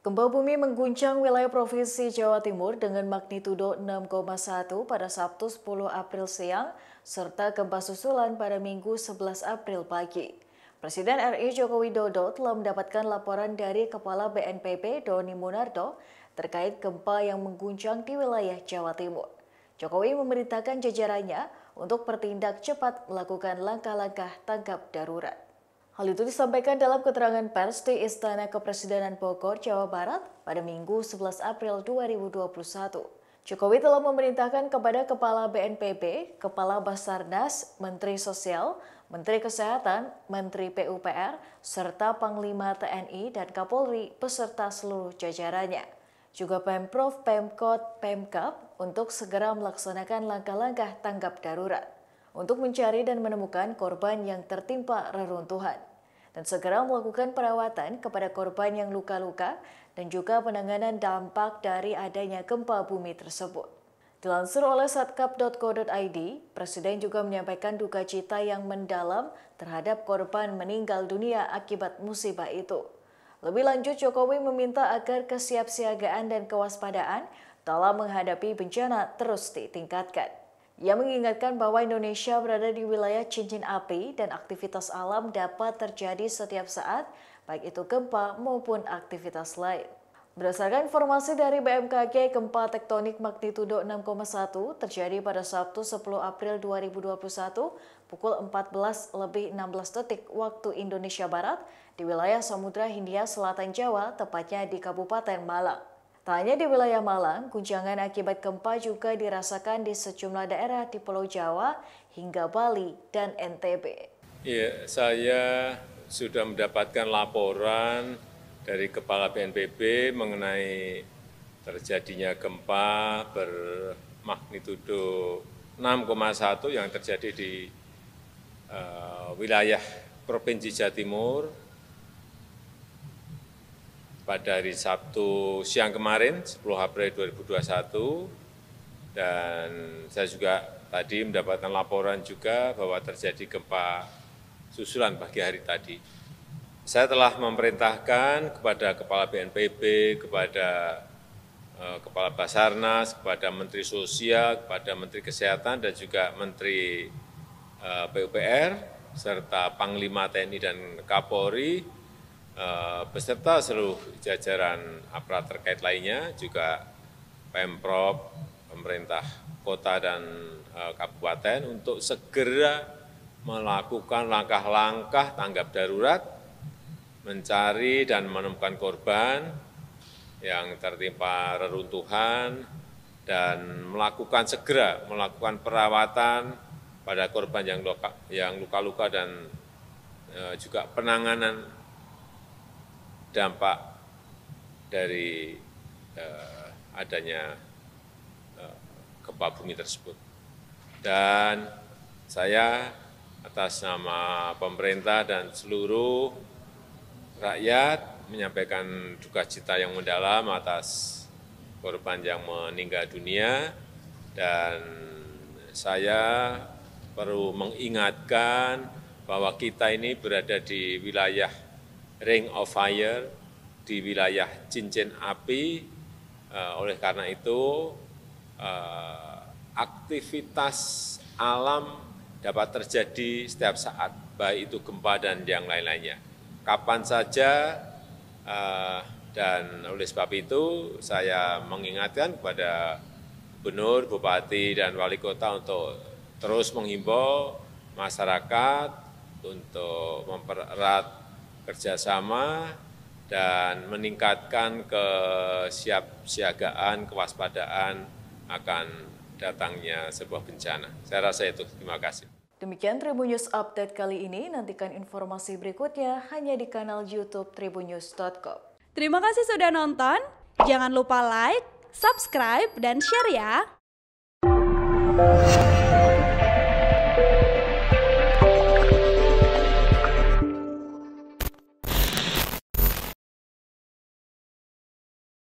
Gempa bumi mengguncang wilayah Provinsi Jawa Timur dengan magnitudo 6,1 pada Sabtu 10 April siang, serta gempa susulan pada Minggu 11 April pagi. Presiden RI Joko Widodo telah mendapatkan laporan dari Kepala BNPB Doni Munardo terkait gempa yang mengguncang di wilayah Jawa Timur. Jokowi memerintahkan jajarannya untuk bertindak cepat melakukan langkah-langkah tanggap darurat. Hal itu disampaikan dalam keterangan pers di Istana Kepresidenan Bogor, Jawa Barat pada Minggu 11 April 2021. Jokowi telah memerintahkan kepada Kepala BNPB, Kepala Basarnas, Menteri Sosial, Menteri Kesehatan, Menteri PUPR, serta Panglima TNI dan Kapolri beserta seluruh jajarannya. Juga Pemprov, Pemkot, Pemkap untuk segera melaksanakan langkah-langkah tanggap darurat untuk mencari dan menemukan korban yang tertimpa reruntuhan dan segera melakukan perawatan kepada korban yang luka-luka dan juga penanganan dampak dari adanya gempa bumi tersebut. Dilansir oleh satkap.co.id, Presiden juga menyampaikan duka cita yang mendalam terhadap korban meninggal dunia akibat musibah itu. Lebih lanjut, Jokowi meminta agar kesiapsiagaan dan kewaspadaan dalam menghadapi bencana terus ditingkatkan. Ia mengingatkan bahwa Indonesia berada di wilayah cincin api dan aktivitas alam dapat terjadi setiap saat, baik itu gempa maupun aktivitas lain. Berdasarkan informasi dari BMKG, gempa tektonik magnitudo 6,1 terjadi pada Sabtu 10 April 2021 pukul 14 lebih 16 detik waktu Indonesia Barat di wilayah Samudra Hindia Selatan Jawa, tepatnya di Kabupaten Malang. Tak hanya di wilayah Malang, guncangan akibat gempa juga dirasakan di sejumlah daerah di Pulau Jawa hingga Bali dan NTB. Ya, saya sudah mendapatkan laporan dari Kepala BNPB mengenai terjadinya gempa bermagnitudo 6,1 yang terjadi di uh, wilayah Provinsi Jawa Timur pada hari Sabtu siang kemarin, 10 April 2021, dan saya juga tadi mendapatkan laporan juga bahwa terjadi gempa susulan pagi hari tadi. Saya telah memerintahkan kepada Kepala BNPB, kepada eh, Kepala Basarnas, kepada Menteri Sosial, kepada Menteri Kesehatan, dan juga Menteri eh, PUPR, serta Panglima TNI dan Kapolri, Eh, beserta seluruh jajaran aparat terkait lainnya, juga Pemprov, pemerintah kota dan eh, kabupaten untuk segera melakukan langkah-langkah tanggap darurat, mencari dan menemukan korban yang tertimpa reruntuhan, dan melakukan segera melakukan perawatan pada korban yang luka-luka yang luka -luka dan eh, juga penanganan dampak dari eh, adanya eh, gempa bumi tersebut. Dan saya atas nama pemerintah dan seluruh rakyat menyampaikan duka cita yang mendalam atas korban yang meninggal dunia dan saya perlu mengingatkan bahwa kita ini berada di wilayah ring of fire di wilayah cincin api. Eh, oleh karena itu, eh, aktivitas alam dapat terjadi setiap saat, baik itu gempa dan yang lain-lainnya. Kapan saja, eh, dan oleh sebab itu saya mengingatkan kepada Gubernur, Bupati, dan Wali Kota untuk terus menghimbau masyarakat untuk mempererat kerjasama dan meningkatkan kesiapsiagaan, kewaspadaan akan datangnya sebuah bencana. Saya rasa itu. Terima kasih. Demikian Tribun News Update kali ini. Nantikan informasi berikutnya hanya di kanal YouTube tribunnews.com. Terima kasih sudah nonton. Jangan lupa like, subscribe, dan share ya.